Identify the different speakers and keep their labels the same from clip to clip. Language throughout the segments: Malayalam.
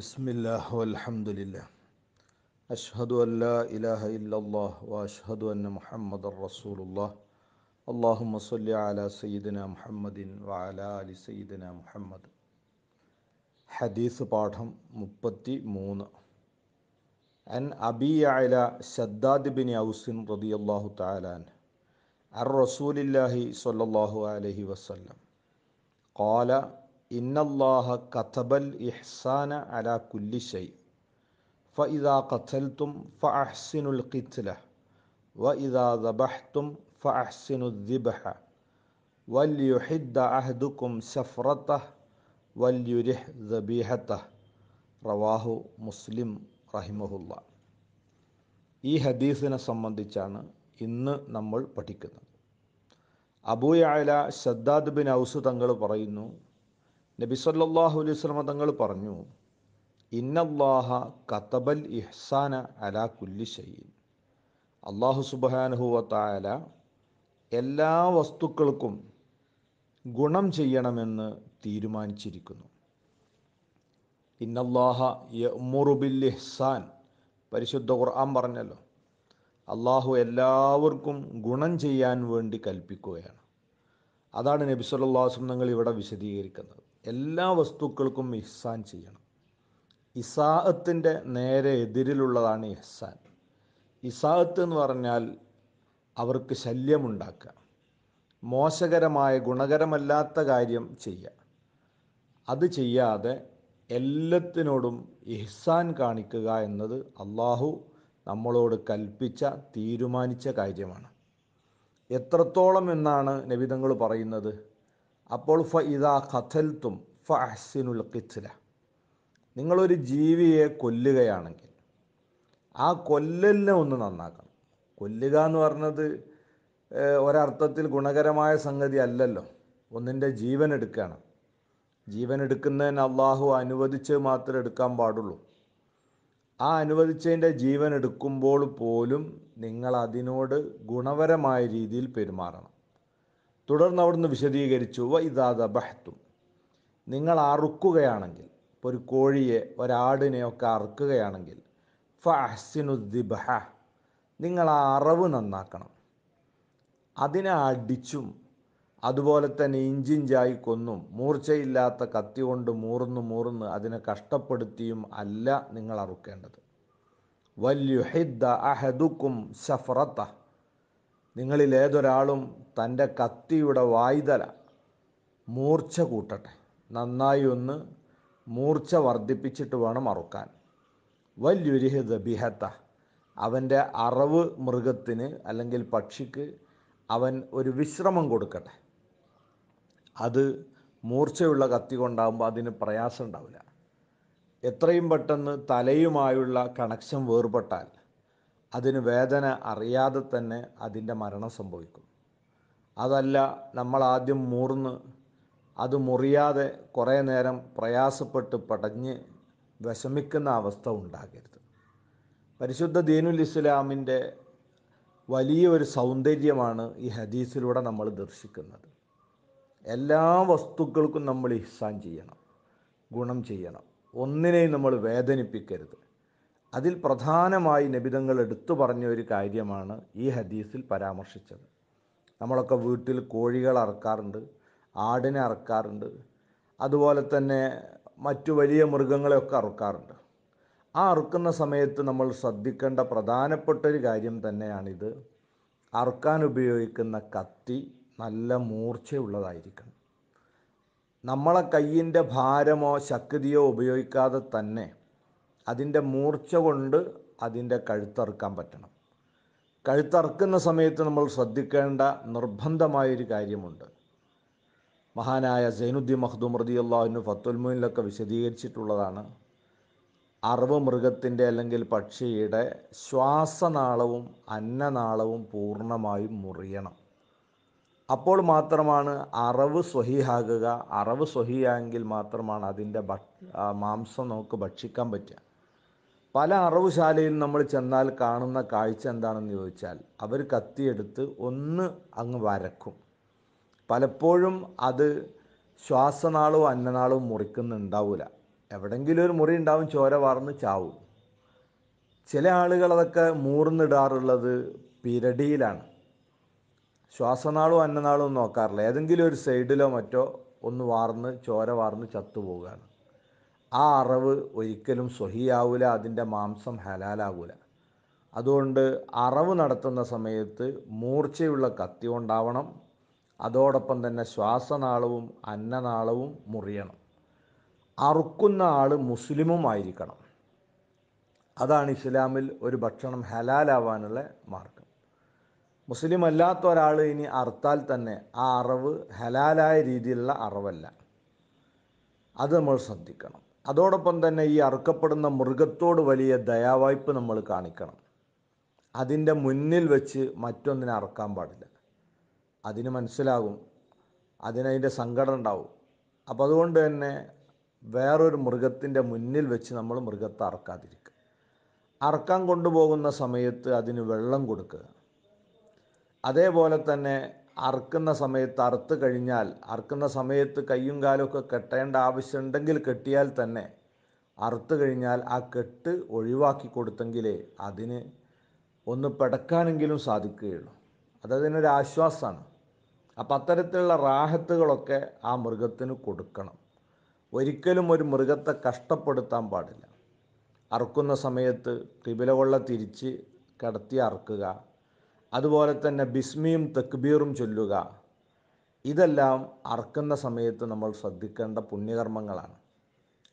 Speaker 1: بسم الله والحمد لله أشهد أن لا إله إلا الله وأشهد أن محمد رسول الله اللهم صل على سيدنا محمد وعلى آل سيدنا محمد حديث باఠم مبتي مون عن أبي على سداد بن أوس رضي الله تعالى عنه عن رسول الله صلى الله عليه وسلم قال ഇന്നല്ലാഹ കഥബൽ ഇഹ്സാന അല കുല്ലി ഷൈ ഫഇദാ ഖത്തൽത്തും ഫഅഹ്സിനുൽ ഖിത്ല വഇദാ ദബഹ്തും ഫഅഹ്സിനുൽ ദിബഹ വല്യുഹിദ്ദ അഹ്ദുക്കും സഫ്റത്തഹ വല്യുരിഹ് ദബീഹത്തഹ് റവാഹു മുസ്ലിം റഹിമഹുല്ല ഈ ഹദീസിനെ സംബന്ധിച്ചാണ് ഇന്ന് നമ്മൾ പഠിക്കുന്നത് അബൂയായ ഷദ്ദാദ് ബിൻ ഔസ് തങ്ങൾ പറയുന്നു നബി സല്ലാഹു അലൈഹി സ്വലമ തങ്ങൾ പറഞ്ഞു ഇന്നല്ലാഹ കത്തബൽ ഇഹ്സാന അല കുല്ലി ഷെയ്യിൻ അള്ളാഹു സുബാനുഹുവത്തായ എല്ലാ വസ്തുക്കൾക്കും ഗുണം ചെയ്യണമെന്ന് തീരുമാനിച്ചിരിക്കുന്നു ഇന്നല്ലാഹ യമുറുബിൽ ഇഹ്സാൻ പരിശുദ്ധ ഖുർആൻ പറഞ്ഞല്ലോ അള്ളാഹു എല്ലാവർക്കും ഗുണം ചെയ്യാൻ വേണ്ടി കൽപ്പിക്കുകയാണ് അതാണ് നബി നിങ്ങൾ ഇവിടെ വിശദീകരിക്കുന്നത് എല്ലാ വസ്തുക്കൾക്കും ഇഹ്സാൻ ചെയ്യണം ഇസാഹത്തിൻ്റെ നേരെ എതിരിലുള്ളതാണ് ഇഹ്സാൻ ഇസാഹത്ത് എന്ന് പറഞ്ഞാൽ അവർക്ക് ശല്യമുണ്ടാക്കുക മോശകരമായ ഗുണകരമല്ലാത്ത കാര്യം ചെയ്യുക അത് ചെയ്യാതെ എല്ലാത്തിനോടും ഇഹ്സാൻ കാണിക്കുക എന്നത് അള്ളാഹു നമ്മളോട് കൽപ്പിച്ച തീരുമാനിച്ച കാര്യമാണ് എത്രത്തോളം എന്നാണ് നബിതങ്ങൾ പറയുന്നത് അപ്പോൾ ഫ ഇതാ കഥൽത്തും ഫ അഹ്സിനുൽ കിച്ചില നിങ്ങളൊരു ജീവിയെ കൊല്ലുകയാണെങ്കിൽ ആ കൊല്ലലിനെ ഒന്ന് നന്നാക്കണം കൊല്ലുക എന്ന് പറഞ്ഞത് ഒരർത്ഥത്തിൽ ഗുണകരമായ സംഗതി അല്ലല്ലോ ഒന്നിൻ്റെ ജീവൻ എടുക്കുകയാണ് ജീവൻ എടുക്കുന്നതിന് അള്ളാഹു അനുവദിച്ച് മാത്രമേ എടുക്കാൻ പാടുള്ളൂ ആ അനുവദിച്ചതിൻ്റെ ജീവൻ എടുക്കുമ്പോൾ പോലും നിങ്ങൾ അതിനോട് ഗുണപരമായ രീതിയിൽ പെരുമാറണം തുടർന്ന് അവിടുന്ന് വിശദീകരിച്ചു വ ഇതാദ നിങ്ങൾ അറുക്കുകയാണെങ്കിൽ ഒരു കോഴിയെ ഒരാടിനെയൊക്കെ അറുക്കുകയാണെങ്കിൽ ഫ നിങ്ങൾ ആ അറവ് നന്നാക്കണം അതിനെ അടിച്ചും അതുപോലെ തന്നെ ഇഞ്ചിഞ്ചായി കൊന്നും മൂർച്ചയില്ലാത്ത കത്തി കൊണ്ട് മൂർന്ന് മൂർന്ന് അതിനെ കഷ്ടപ്പെടുത്തിയും അല്ല നിങ്ങൾ അറുക്കേണ്ടത് വല്യുഹിദ്ദ അഹദുക്കും സഫറത്ത നിങ്ങളിൽ ഏതൊരാളും തൻ്റെ കത്തിയുടെ വായ്തല മൂർച്ച കൂട്ടട്ടെ നന്നായി ഒന്ന് മൂർച്ച വർദ്ധിപ്പിച്ചിട്ട് വേണം അറുക്കാൻ വല്യുരിഹിത ബിഹത്ത അവൻ്റെ അറവ് മൃഗത്തിന് അല്ലെങ്കിൽ പക്ഷിക്ക് അവൻ ഒരു വിശ്രമം കൊടുക്കട്ടെ അത് മൂർച്ചയുള്ള കത്തി കൊണ്ടാകുമ്പോൾ അതിന് പ്രയാസം ഉണ്ടാവില്ല എത്രയും പെട്ടെന്ന് തലയുമായുള്ള കണക്ഷൻ വേർപെട്ടാൽ അതിന് വേദന അറിയാതെ തന്നെ അതിൻ്റെ മരണം സംഭവിക്കും അതല്ല നമ്മൾ ആദ്യം മൂർന്ന് അത് മുറിയാതെ കുറേ നേരം പ്രയാസപ്പെട്ട് പടഞ്ഞ് വിഷമിക്കുന്ന അവസ്ഥ ഉണ്ടാകരുത് പരിശുദ്ധ ദീനുൽ ഇസ്ലാമിൻ്റെ വലിയൊരു സൗന്ദര്യമാണ് ഈ ഹദീസിലൂടെ നമ്മൾ ദർശിക്കുന്നത് എല്ലാ വസ്തുക്കൾക്കും നമ്മൾ ഇഹ്സാൻ ചെയ്യണം ഗുണം ചെയ്യണം ഒന്നിനെയും നമ്മൾ വേദനിപ്പിക്കരുത് അതിൽ പ്രധാനമായി നബിതങ്ങൾ എടുത്തു പറഞ്ഞ ഒരു കാര്യമാണ് ഈ ഹദീസിൽ പരാമർശിച്ചത് നമ്മളൊക്കെ വീട്ടിൽ കോഴികൾ അറക്കാറുണ്ട് ആടിനെ അറക്കാറുണ്ട് അതുപോലെ തന്നെ മറ്റു വലിയ മൃഗങ്ങളെയൊക്കെ അറുക്കാറുണ്ട് ആ അറുക്കുന്ന സമയത്ത് നമ്മൾ ശ്രദ്ധിക്കേണ്ട പ്രധാനപ്പെട്ട ഒരു കാര്യം തന്നെയാണിത് അറുക്കാൻ ഉപയോഗിക്കുന്ന കത്തി നല്ല മൂർച്ചയുള്ളതായിരിക്കണം നമ്മളെ കയ്യിൻ്റെ ഭാരമോ ശക്തിയോ ഉപയോഗിക്കാതെ തന്നെ അതിൻ്റെ മൂർച്ച കൊണ്ട് അതിൻ്റെ കഴുത്തറുക്കാൻ പറ്റണം കഴുത്തറുക്കുന്ന സമയത്ത് നമ്മൾ ശ്രദ്ധിക്കേണ്ട നിർബന്ധമായൊരു കാര്യമുണ്ട് മഹാനായ സൈനുദ്ദീൻ മഹ്ദൂം റതി അള്ളാഹുവിന് ഫത്തുൽമുനിലൊക്കെ വിശദീകരിച്ചിട്ടുള്ളതാണ് അറിവ് മൃഗത്തിൻ്റെ അല്ലെങ്കിൽ പക്ഷിയുടെ ശ്വാസനാളവും അന്നനാളവും പൂർണ്ണമായും മുറിയണം അപ്പോൾ മാത്രമാണ് അറവ് സ്വഹിയാകുക അറവ് സ്വഹിയാങ്കിൽ മാത്രമാണ് അതിൻ്റെ മാംസം നമുക്ക് ഭക്ഷിക്കാൻ പറ്റുക പല അറവുശാലയിൽ നമ്മൾ ചെന്നാൽ കാണുന്ന കാഴ്ച എന്താണെന്ന് ചോദിച്ചാൽ അവർ കത്തിയെടുത്ത് ഒന്ന് അങ്ങ് വരക്കും പലപ്പോഴും അത് ശ്വാസനാളോ അന്നനാളോ മുറിക്കുന്നുണ്ടാവില്ല എവിടെങ്കിലും ഒരു മുറി ഉണ്ടാവും ചോര വാർന്ന് ചാവും ചില ആളുകൾ അതൊക്കെ മൂർന്നിടാറുള്ളത് പിരടിയിലാണ് ശ്വാസനാളോ അന്നനാളോ നോക്കാറില്ല ഏതെങ്കിലും ഒരു സൈഡിലോ മറ്റോ ഒന്ന് വാർന്ന് ചോര വാർന്ന് ചത്തുപോവുകയാണ് ആ അറവ് ഒരിക്കലും സ്വഹിയാവൂല അതിൻ്റെ മാംസം ഹലാലാവൂല അതുകൊണ്ട് അറവ് നടത്തുന്ന സമയത്ത് മൂർച്ചയുള്ള കത്തി ഉണ്ടാവണം അതോടൊപ്പം തന്നെ ശ്വാസനാളവും അന്നനാളവും മുറിയണം അറുക്കുന്ന ആൾ മുസ്ലിമും ആയിരിക്കണം അതാണ് ഇസ്ലാമിൽ ഒരു ഭക്ഷണം ഹലാലാവാനുള്ള മാർഗം മുസ്ലിം അല്ലാത്ത ഒരാൾ ഇനി അറുത്താൽ തന്നെ ആ അറവ് ഹലാലായ രീതിയിലുള്ള അറവല്ല അത് നമ്മൾ ശ്രദ്ധിക്കണം അതോടൊപ്പം തന്നെ ഈ അറുക്കപ്പെടുന്ന മൃഗത്തോട് വലിയ ദയാവായ്പ് നമ്മൾ കാണിക്കണം അതിൻ്റെ മുന്നിൽ വെച്ച് മറ്റൊന്നിനെ അറുക്കാൻ പാടില്ല അതിന് മനസ്സിലാകും അതിനതിൻ്റെ സങ്കടം ഉണ്ടാവും അപ്പോൾ അതുകൊണ്ട് തന്നെ വേറൊരു മൃഗത്തിൻ്റെ മുന്നിൽ വെച്ച് നമ്മൾ മൃഗത്തെ അറക്കാതിരിക്കുക അറക്കാൻ കൊണ്ടുപോകുന്ന സമയത്ത് അതിന് വെള്ളം കൊടുക്കുക അതേപോലെ തന്നെ അറുക്കുന്ന സമയത്ത് അറുത്ത് കഴിഞ്ഞാൽ അറുക്കുന്ന സമയത്ത് കയ്യും ഒക്കെ കെട്ടേണ്ട ആവശ്യമുണ്ടെങ്കിൽ കെട്ടിയാൽ തന്നെ അറുത്ത് കഴിഞ്ഞാൽ ആ കെട്ട് ഒഴിവാക്കി കൊടുത്തെങ്കിലേ അതിന് ഒന്ന് പെടക്കാനെങ്കിലും സാധിക്കുകയുള്ളൂ അതതിനൊരു ആശ്വാസമാണ് അപ്പം അത്തരത്തിലുള്ള റാഹത്തുകളൊക്കെ ആ മൃഗത്തിന് കൊടുക്കണം ഒരിക്കലും ഒരു മൃഗത്തെ കഷ്ടപ്പെടുത്താൻ പാടില്ല അറുക്കുന്ന സമയത്ത് കിബിലവെള്ള തിരിച്ച് കിടത്തി അറുക്കുക അതുപോലെ തന്നെ ബിസ്മിയും തക്ബീറും ചൊല്ലുക ഇതെല്ലാം അറക്കുന്ന സമയത്ത് നമ്മൾ ശ്രദ്ധിക്കേണ്ട പുണ്യകർമ്മങ്ങളാണ്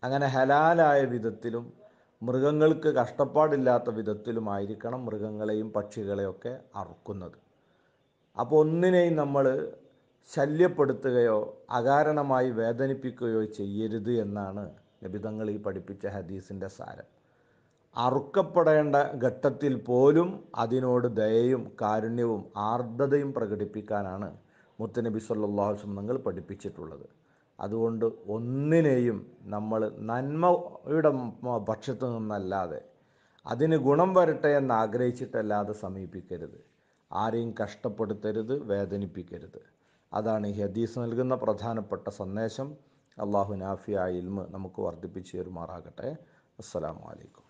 Speaker 1: അങ്ങനെ ഹലാലായ വിധത്തിലും മൃഗങ്ങൾക്ക് കഷ്ടപ്പാടില്ലാത്ത വിധത്തിലുമായിരിക്കണം മൃഗങ്ങളെയും പക്ഷികളെയൊക്കെ അറുക്കുന്നത് അപ്പോൾ ഒന്നിനെയും നമ്മൾ ശല്യപ്പെടുത്തുകയോ അകാരണമായി വേദനിപ്പിക്കുകയോ ചെയ്യരുത് എന്നാണ് നബിതങ്ങൾ ഈ പഠിപ്പിച്ച ഹദീസിൻ്റെ സാരം അറുക്കപ്പെടേണ്ട ഘട്ടത്തിൽ പോലും അതിനോട് ദയയും കാരുണ്യവും ആർദ്രതയും പ്രകടിപ്പിക്കാനാണ് മുത്തനബി സല്ലാഹുസ്വം നിങ്ങൾ പഠിപ്പിച്ചിട്ടുള്ളത് അതുകൊണ്ട് ഒന്നിനെയും നമ്മൾ നന്മയുടെ പക്ഷത്തു നിന്നല്ലാതെ അതിന് ഗുണം വരട്ടെ എന്ന് ആഗ്രഹിച്ചിട്ടല്ലാതെ സമീപിക്കരുത് ആരെയും കഷ്ടപ്പെടുത്തരുത് വേദനിപ്പിക്കരുത് അതാണ് ഈ ഹദീസ് നൽകുന്ന പ്രധാനപ്പെട്ട സന്ദേശം അള്ളാഹു നാഫിയ ഇൽമ് നമുക്ക് വർദ്ധിപ്പിച്ചു തരുമാറാകട്ടെ അസ്സലാമലൈക്കും